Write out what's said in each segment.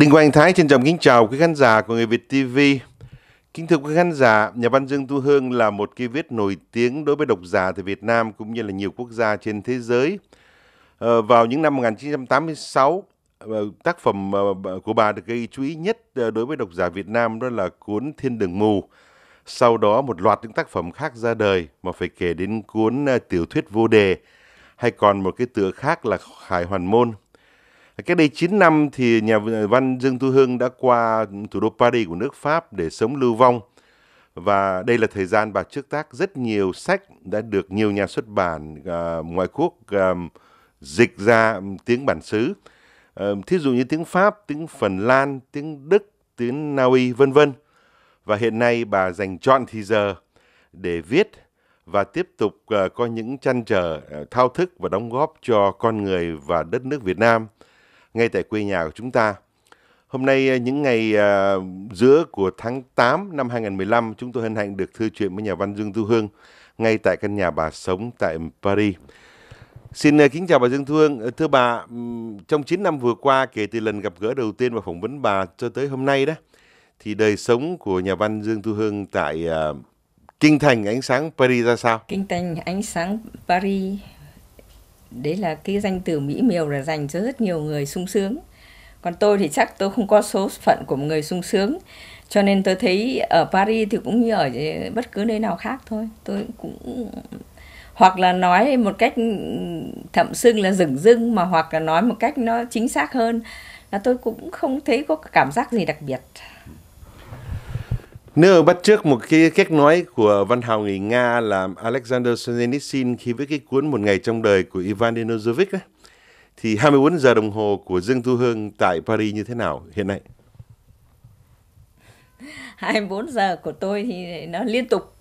Đinh Quang Thái xin trọng kính chào quý khán giả của Người Việt TV. Kính thưa quý khán giả, nhà văn Dương Thu Hương là một cái viết nổi tiếng đối với độc giả từ Việt Nam cũng như là nhiều quốc gia trên thế giới. Ờ, vào những năm 1986, ờ, tác phẩm ờ, của bà được gây chú ý nhất đối với độc giả Việt Nam đó là cuốn Thiên Đường Mù. Sau đó một loạt những tác phẩm khác ra đời mà phải kể đến cuốn Tiểu thuyết vô đề hay còn một cái tựa khác là Khải Hoàn Môn – Cách đây 9 năm thì nhà văn Dương Thu Hương đã qua thủ đô Paris của nước Pháp để sống lưu vong. Và đây là thời gian bà trước tác rất nhiều sách đã được nhiều nhà xuất bản à, ngoại quốc à, dịch ra tiếng bản xứ. À, thí dụ như tiếng Pháp, tiếng Phần Lan, tiếng Đức, tiếng Na Uy vân vân. Và hiện nay bà dành trọn thì giờ để viết và tiếp tục uh, có những chăn trở, uh, thao thức và đóng góp cho con người và đất nước Việt Nam ngay tại quê nhà của chúng ta. Hôm nay à, những ngày à, giữa của tháng 8 năm 2015, chúng tôi hân hạnh được thư chuyện với nhà văn Dương Thu Hương ngay tại căn nhà bà sống tại Paris. Xin à, kính chào bà Dương Thu Hương. Thưa bà, trong 9 năm vừa qua kể từ lần gặp gỡ đầu tiên và phỏng vấn bà cho tới hôm nay đó, thì đời sống của nhà văn Dương Thu Hương tại uh, Kinh thành ánh sáng Paris ra sao? Kinh thành ánh sáng Paris đấy là cái danh từ mỹ miều là dành cho rất nhiều người sung sướng còn tôi thì chắc tôi không có số phận của một người sung sướng cho nên tôi thấy ở paris thì cũng như ở bất cứ nơi nào khác thôi tôi cũng hoặc là nói một cách thậm xưng là rừng rưng mà hoặc là nói một cách nó chính xác hơn là tôi cũng không thấy có cảm giác gì đặc biệt nếu bắt trước một cái cách nói của văn hào người Nga là Alexander Solzhenitsyn khi viết cái cuốn Một ngày trong đời của Ivan Denisovich ấy, thì 24 giờ đồng hồ của Dương Thu Hương tại Paris như thế nào hiện nay? 24 giờ của tôi thì nó liên tục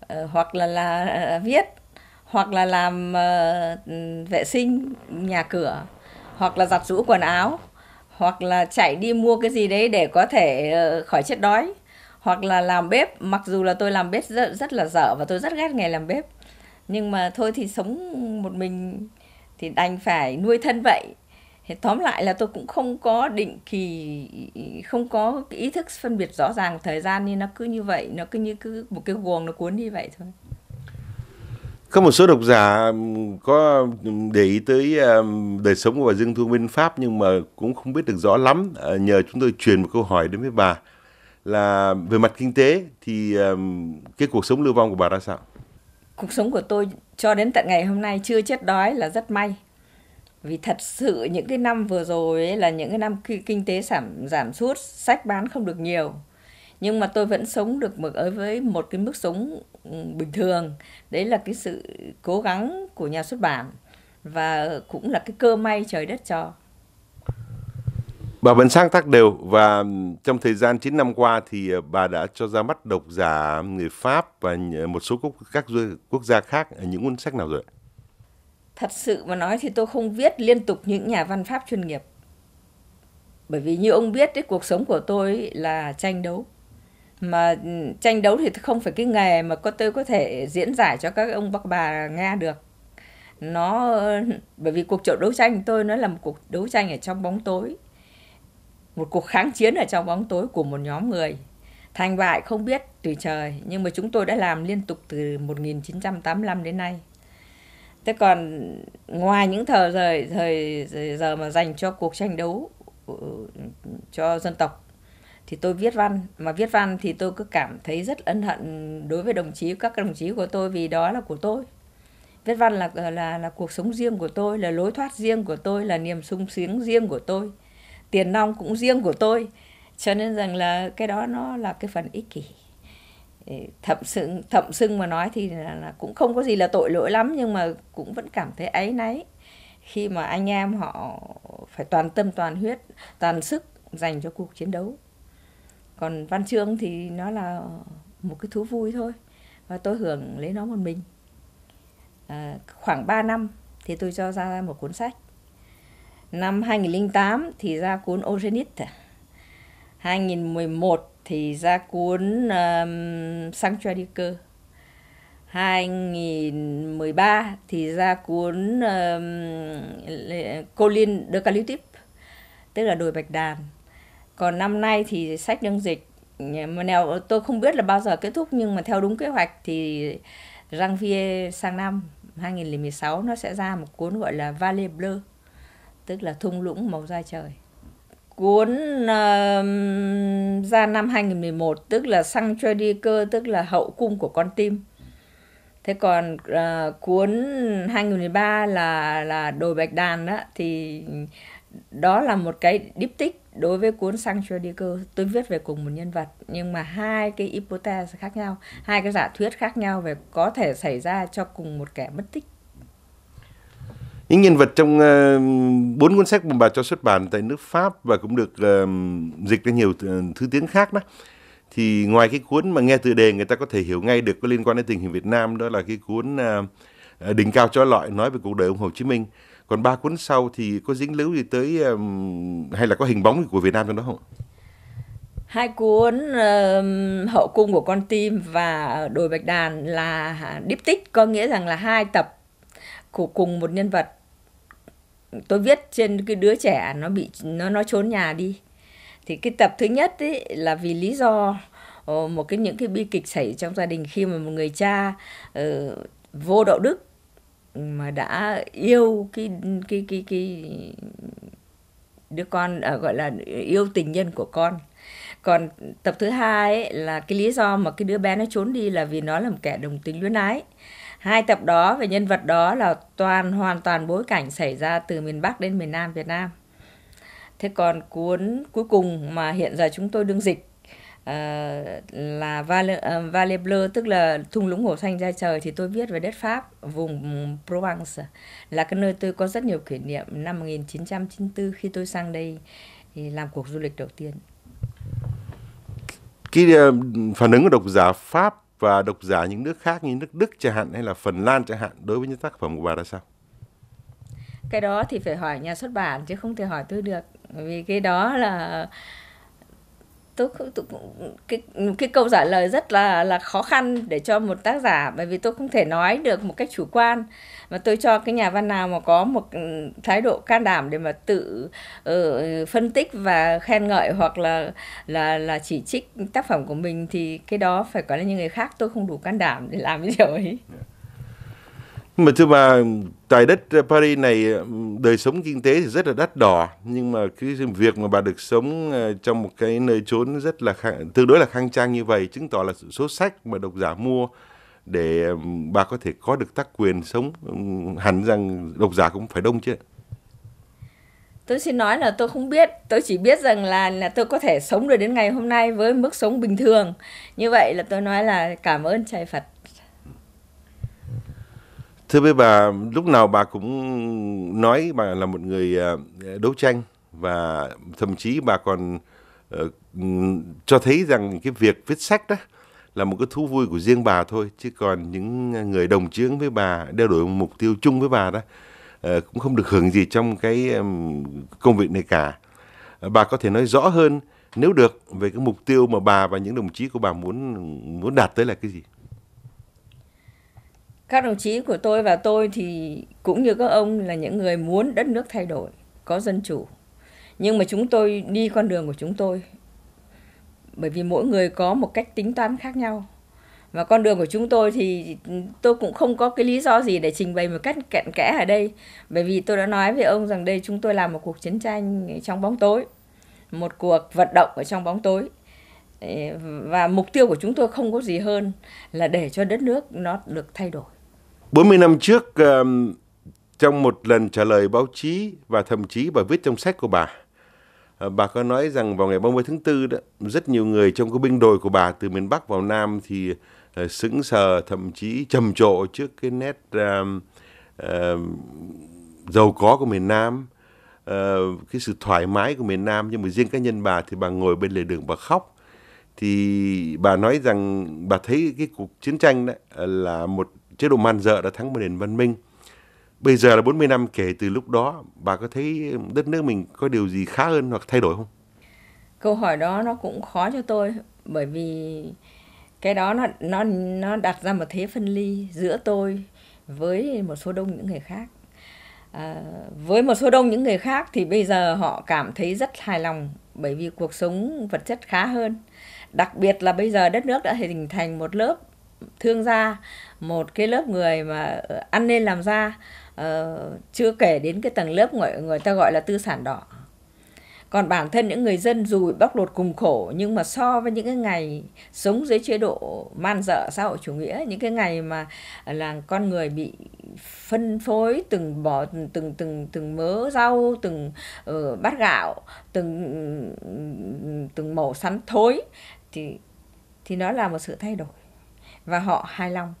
ờ, hoặc là là viết hoặc là làm uh, vệ sinh nhà cửa hoặc là giặt rũ quần áo hoặc là chạy đi mua cái gì đấy để có thể uh, khỏi chết đói hoặc là làm bếp mặc dù là tôi làm bếp rất, rất là dở và tôi rất ghét nghề làm bếp nhưng mà thôi thì sống một mình thì đành phải nuôi thân vậy thì tóm lại là tôi cũng không có định kỳ không có ý thức phân biệt rõ ràng thời gian như nó cứ như vậy nó cứ như cứ một cái guồng nó cuốn đi vậy thôi có một số độc giả có để ý tới đời sống của bà Dương Thu Minh Pháp nhưng mà cũng không biết được rõ lắm ờ, nhờ chúng tôi truyền một câu hỏi đến với bà là về mặt kinh tế thì cái cuộc sống lưu vong của bà ra sao? Cuộc sống của tôi cho đến tận ngày hôm nay chưa chết đói là rất may. Vì thật sự những cái năm vừa rồi ấy là những cái năm khi kinh tế giảm giảm sút, sách bán không được nhiều. Nhưng mà tôi vẫn sống được ở với một cái mức sống bình thường. Đấy là cái sự cố gắng của nhà xuất bản và cũng là cái cơ may trời đất cho. Bà vẫn sáng tác đều và trong thời gian 9 năm qua thì ờ, bà đã cho ra mắt độc giả người Pháp và ờ, một số quốc các quốc gia khác ờ, những cuốn sách nào rồi? Thật sự mà nói thì tôi không viết liên tục những nhà văn Pháp chuyên nghiệp. Bởi vì như ông biết cái cuộc sống của tôi là tranh đấu. Mà ừ, tranh đấu thì không phải cái nghề mà có tôi có thể diễn giải cho các ông bác bà nghe được. Nó bởi vì cuộc trận đấu tranh tôi nó là một cuộc đấu tranh ở trong bóng tối một cuộc kháng chiến ở trong bóng tối của một nhóm người. Thành bại không biết tùy trời, nhưng mà chúng tôi đã làm liên tục từ 1985 đến nay. Thế còn ngoài những thời giờ, thời giờ mà dành cho cuộc tranh đấu ừ, cho dân tộc thì tôi viết văn mà viết văn thì tôi cứ cảm thấy rất ân hận đối với đồng chí các đồng chí của tôi vì đó là của tôi viết văn là là là cuộc sống riêng của tôi là lối thoát riêng của tôi là niềm sung sướng riêng của tôi tiền nong cũng riêng của tôi cho nên rằng là cái đó nó là cái phần ích kỷ thậm sưng thậm sưng mà nói thì là, là cũng không có gì là tội lỗi lắm nhưng mà cũng vẫn cảm thấy ấy nấy khi mà anh em họ phải toàn tâm toàn huyết toàn sức dành cho cuộc chiến đấu còn văn chương thì nó là một cái thú vui thôi và tôi hưởng lấy nó một mình à, khoảng 3 năm thì tôi cho ra một cuốn sách Năm 2008 thì ra cuốn Oceanic. 2011 thì ra cuốn um, Sanctuary Cơ. 2013 thì ra cuốn um, Colin Eucalyptus, tức là đồi bạch đàn. Còn năm nay thì sách nhân dịch mà nào tôi không biết là bao giờ kết thúc nhưng mà theo đúng kế hoạch thì răng Vie sang năm 2016 nó sẽ ra một cuốn gọi là Valley Bleu tức là thung lũng màu da trời cuốn uh, ra năm 2011 tức là sang cho đi cơ tức là hậu cung của con tim thế còn uh, cuốn 2013 là là đồi bạch đàn đó thì đó là một cái điệp tích đối với cuốn sang cho đi cơ tôi viết về cùng một nhân vật nhưng mà hai cái hypothesis khác nhau hai cái giả thuyết khác nhau về có thể xảy ra cho cùng một kẻ mất tích những nhân vật trong ờ, bốn uh, cuốn sách mà bà cho xuất bản tại nước Pháp và cũng được uh, dịch ra nhiều ờ, thứ tiếng khác đó thì ngoài cái cuốn mà nghe từ đề người ta có thể hiểu ngay được có liên quan đến tình hình Việt Nam đó là cái cuốn uh, đỉnh cao cho loại nói về cuộc đời ông Hồ Chí Minh còn ba cuốn sau thì có dính líu gì tới um, hay là có hình bóng của Việt Nam trong đó không? Hai cuốn um, hậu cung của con tim và đồi bạch đàn là điệp tích có nghĩa rằng là hai tập của cùng một nhân vật tôi viết trên cái đứa trẻ nó bị nó nó trốn nhà đi thì cái tập thứ nhất ấy là vì lý do ờ, một cái những cái bi kịch xảy trong gia đình khi mà một người cha uh, vô đạo đức mà đã yêu cái cái cái cái đứa con à, gọi là yêu tình nhân của con còn tập thứ hai ấy, là cái lý do mà cái đứa bé nó trốn đi là vì nó là một kẻ đồng tính luyến ái hai tập đó về nhân vật đó là toàn hoàn toàn bối cảnh xảy ra từ miền Bắc đến miền Nam Việt Nam thế còn cuốn cuối cùng mà hiện giờ chúng tôi đương dịch uh, là Vale, uh, vale Bleu tức là thung lũng hồ xanh da trời thì tôi viết về đất Pháp vùng Provence là cái nơi tôi có rất nhiều kỷ niệm năm 1994 khi tôi sang đây thì làm cuộc du lịch đầu tiên cái ờ, phản ứng của độc giả Pháp và độc giả những nước khác như nước Đức chẳng hạn hay là Phần Lan chẳng hạn đối với những tác phẩm của bà ra sao? Cái đó thì phải hỏi nhà xuất bản chứ không thể hỏi tôi được vì cái đó là tôi không tôi cũng cái cái câu trả lời rất là là khó khăn để cho một tác giả bởi vì tôi không thể nói được một cách chủ quan mà tôi cho cái nhà văn nào mà có một ừ, thái độ can đảm để mà tự uh, phân tích và khen ngợi hoặc là là là chỉ trích tác phẩm của mình thì cái đó phải có là như người khác tôi không đủ can đảm để làm như vậy yeah mà thưa bà tại đất Paris này đời sống kinh tế thì rất là đắt đỏ nhưng mà cái việc mà bà được sống ờ, trong một cái nơi trốn rất là khang, tương đối là khang trang như vậy chứng tỏ là số sách mà độc giả mua để bà có thể có được tác quyền sống hẳn rằng độc giả cũng phải đông chứ tôi xin nói là tôi không biết tôi chỉ biết rằng là là tôi có thể sống được đến ngày hôm nay với mức sống bình thường như vậy là tôi nói là cảm ơn trời Phật Thưa với bà, lúc nào bà cũng nói bà là một người ờ, đấu tranh và thậm chí bà còn uh, cho thấy rằng cái việc viết sách đó là một cái thú vui của riêng bà thôi chứ còn những người đồng chiến với bà đeo đổi mục tiêu chung với bà đó uh, cũng không được hưởng gì trong cái um, công việc này cả bà có thể nói rõ hơn nếu được về cái mục tiêu mà bà và những đồng chí của bà muốn muốn đạt tới là cái gì các đồng chí của tôi và tôi thì cũng như các ông là những người muốn đất nước thay đổi có dân chủ nhưng mà chúng tôi đi con đường của chúng tôi bởi vì mỗi người có một cách tính toán khác nhau và con đường của chúng tôi thì tôi cũng không có cái lý do gì để trình bày một cách cặn kẽ ở đây bởi vì tôi đã nói với ông rằng đây chúng tôi làm một cuộc chiến tranh trong bóng tối một cuộc vận động ở trong bóng tối và mục tiêu của chúng tôi không có gì hơn là để cho đất nước nó được thay đổi 40 năm trước, um, trong một lần trả lời báo chí và thậm chí bài viết trong sách của bà, ờ, bà có nói rằng vào ngày 30 tháng 4 đó, rất nhiều người trong cái binh đội của bà từ miền Bắc vào Nam thì uh, sững sờ, thậm chí trầm trộ trước cái nét uh, uh, giàu có của miền Nam, uh, cái sự thoải mái của miền Nam. Nhưng mà riêng cá nhân bà thì bà ngồi bên lề đường và khóc thì bà nói rằng bà thấy cái cuộc chiến tranh đó là một chế độ man dợ đã thắng một nền văn minh. Bây giờ là 40 năm kể từ lúc đó, bà có thấy đất nước mình có điều gì khá hơn hoặc thay đổi không? Câu hỏi đó nó cũng khó cho tôi bởi vì cái đó nó nó nó đặt ra một thế phân ly giữa tôi với một số đông những người khác. À, với một số đông những người khác thì bây giờ họ cảm thấy rất hài lòng bởi vì cuộc sống vật chất khá hơn đặc biệt là bây giờ đất nước đã hình thành một lớp thương gia một cái lớp người mà ờ, ăn nên làm ra uh, chưa kể đến cái tầng lớp người người ta gọi là tư sản đỏ còn bản thân những người dân dù bị bóc lột cùng khổ nhưng mà so với những cái ngày sống dưới chế độ man dợ xã hội chủ nghĩa những cái ngày mà là con người bị phân phối từng bỏ từng từng từng, từng mớ rau từng uh, bát gạo từng từng mẩu sắn thối thì thì nó là một sự thay đổi và họ hài lòng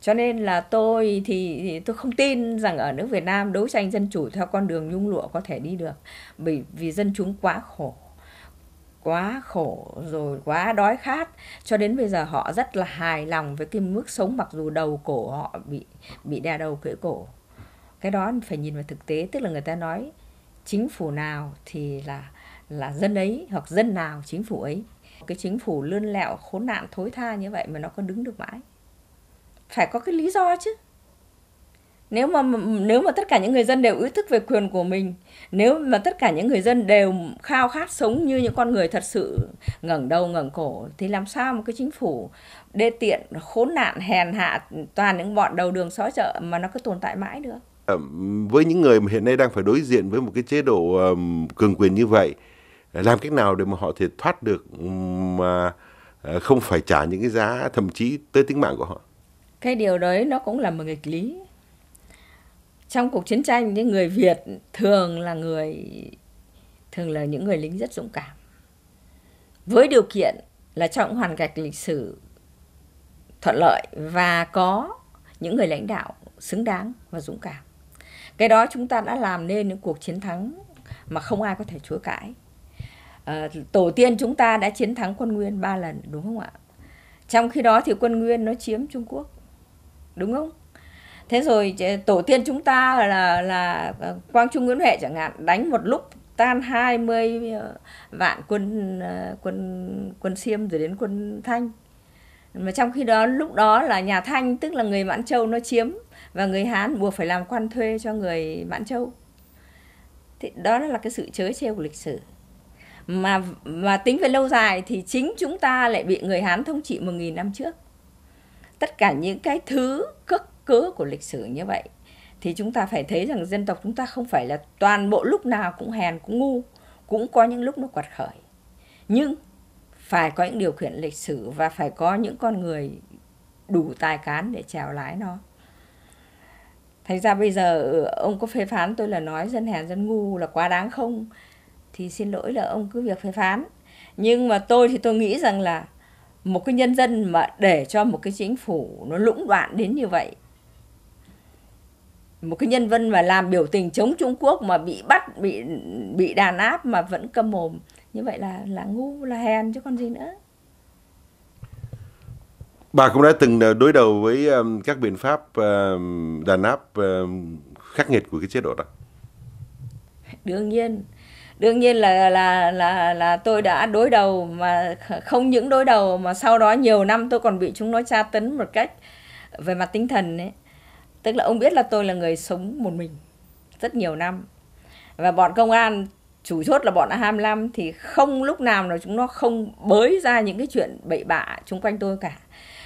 cho nên là tôi thì, tôi không tin rằng ở nước Việt Nam đấu tranh dân chủ theo con đường nhung lụa có thể đi được bởi vì dân chúng quá khổ quá khổ rồi quá đói khát cho đến bây giờ họ rất là hài lòng với cái mức sống mặc dù đầu cổ họ bị bị đè đầu cưỡi cổ cái đó phải nhìn vào thực tế tức là người ta nói chính phủ nào thì là là dân ấy hoặc dân nào chính phủ ấy cái chính phủ lươn lẹo khốn nạn thối tha như vậy mà nó có đứng được mãi phải có cái lý do chứ nếu mà nếu mà tất cả những người dân đều ý thức về quyền của mình nếu mà tất cả những người dân đều khao khát sống như những con người thật sự ngẩng đầu ngẩng cổ thì làm sao một cái chính phủ đê tiện khốn nạn hèn hạ toàn những bọn đầu đường xó chợ mà nó cứ tồn tại mãi được ờ, với những người mà hiện nay đang phải đối diện với một cái chế độ um, cường quyền như vậy làm cách nào để mà họ thể thoát được mà à, không phải trả những cái giá thậm chí tới tính mạng của họ cái điều đấy nó cũng là một nghịch lý trong cuộc chiến tranh những người Việt thường là người thường là những người lính rất dũng cảm với điều kiện là trong hoàn cảnh lịch sử thuận lợi và có những người lãnh đạo xứng đáng và dũng cảm cái đó chúng ta đã làm nên những cuộc chiến thắng mà không ai có thể chối cãi Ờ, tổ tiên chúng ta đã chiến thắng quân Nguyên ba lần đúng không ạ? Trong khi đó thì quân Nguyên nó chiếm Trung Quốc. Đúng không? Thế rồi ờ, tổ tiên chúng ta là là ờ, Quang Trung Nguyễn Huệ chẳng hạn đánh một lúc tan 20 vạn quân quân quân Xiêm rồi đến quân Thanh. Mà trong khi đó lúc đó là nhà Thanh tức là người Mãn Châu nó chiếm và người Hán buộc phải làm quan thuê cho người Mãn Châu. Thì đó là cái sự chớ trêu của lịch sử mà mà tính về lâu dài thì chính chúng ta lại bị người Hán thống trị 1.000 năm trước tất cả những cái thứ cất cớ của lịch sử như vậy thì chúng ta phải thấy rằng dân tộc chúng ta không phải là toàn bộ lúc nào cũng hèn cũng ngu cũng có những lúc nó quật khởi nhưng phải có những điều kiện lịch sử và phải có những con người đủ tài cán để trèo lái nó thành ra bây giờ ừ, ông có phê phán tôi là nói dân hèn dân ngu là quá đáng không thì xin lỗi là ông cứ việc phê phán nhưng mà tôi thì tôi nghĩ rằng là một cái nhân dân mà để cho một cái chính phủ nó lũng đoạn đến như vậy một cái nhân dân mà làm biểu tình chống Trung Quốc mà bị bắt bị bị đàn áp mà vẫn câm mồm như vậy là là ngu là hèn chứ còn gì nữa bà cũng đã từng ờ, đối đầu với ờ, các biện pháp ờ, đàn áp khắc nghiệt của cái chế độ đó đương nhiên đương nhiên là là là là tôi đã đối đầu mà không những đối đầu mà sau đó nhiều năm tôi còn bị chúng nó tra tấn một cách về mặt tinh thần ấy tức là ông biết là tôi là người sống một mình rất nhiều năm và bọn công an chủ chốt là bọn 25 thì không lúc nào là chúng nó không bới ra những cái chuyện bậy bạ chung quanh tôi cả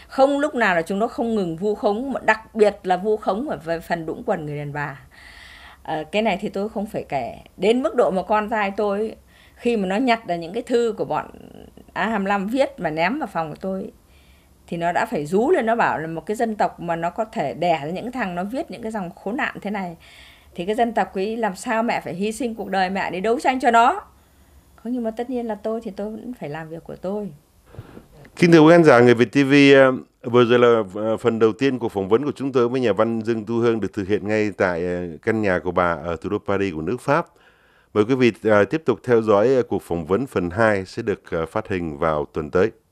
không lúc nào là chúng nó không ngừng vu khống mà đặc biệt là vu khống ở phần đũng quần người đàn bà à, cái này thì tôi không phải kể đến mức độ mà con trai tôi khi mà nó nhặt là những cái thư của bọn A25 viết mà ném vào phòng của tôi thì nó đã phải rú lên nó bảo là một cái dân tộc mà nó có thể đẻ ra những thằng nó viết những cái dòng khốn nạn thế này thì cái dân tộc ấy làm sao mẹ phải hy sinh cuộc đời mẹ để đấu tranh cho nó không nhưng mà tất nhiên là tôi thì tôi vẫn phải làm việc của tôi Kính thưa quý khán giả, Người Việt TV, ờ, vừa rồi là ờ, phần đầu tiên của phỏng vấn của chúng tôi với nhà văn Dương Tu Hương được thực hiện ngay tại ờ, căn nhà của bà ở thủ đô Paris của nước Pháp. Mời quý vị tiếp tục theo dõi cuộc phỏng vấn phần 2 sẽ được phát hình vào tuần tới.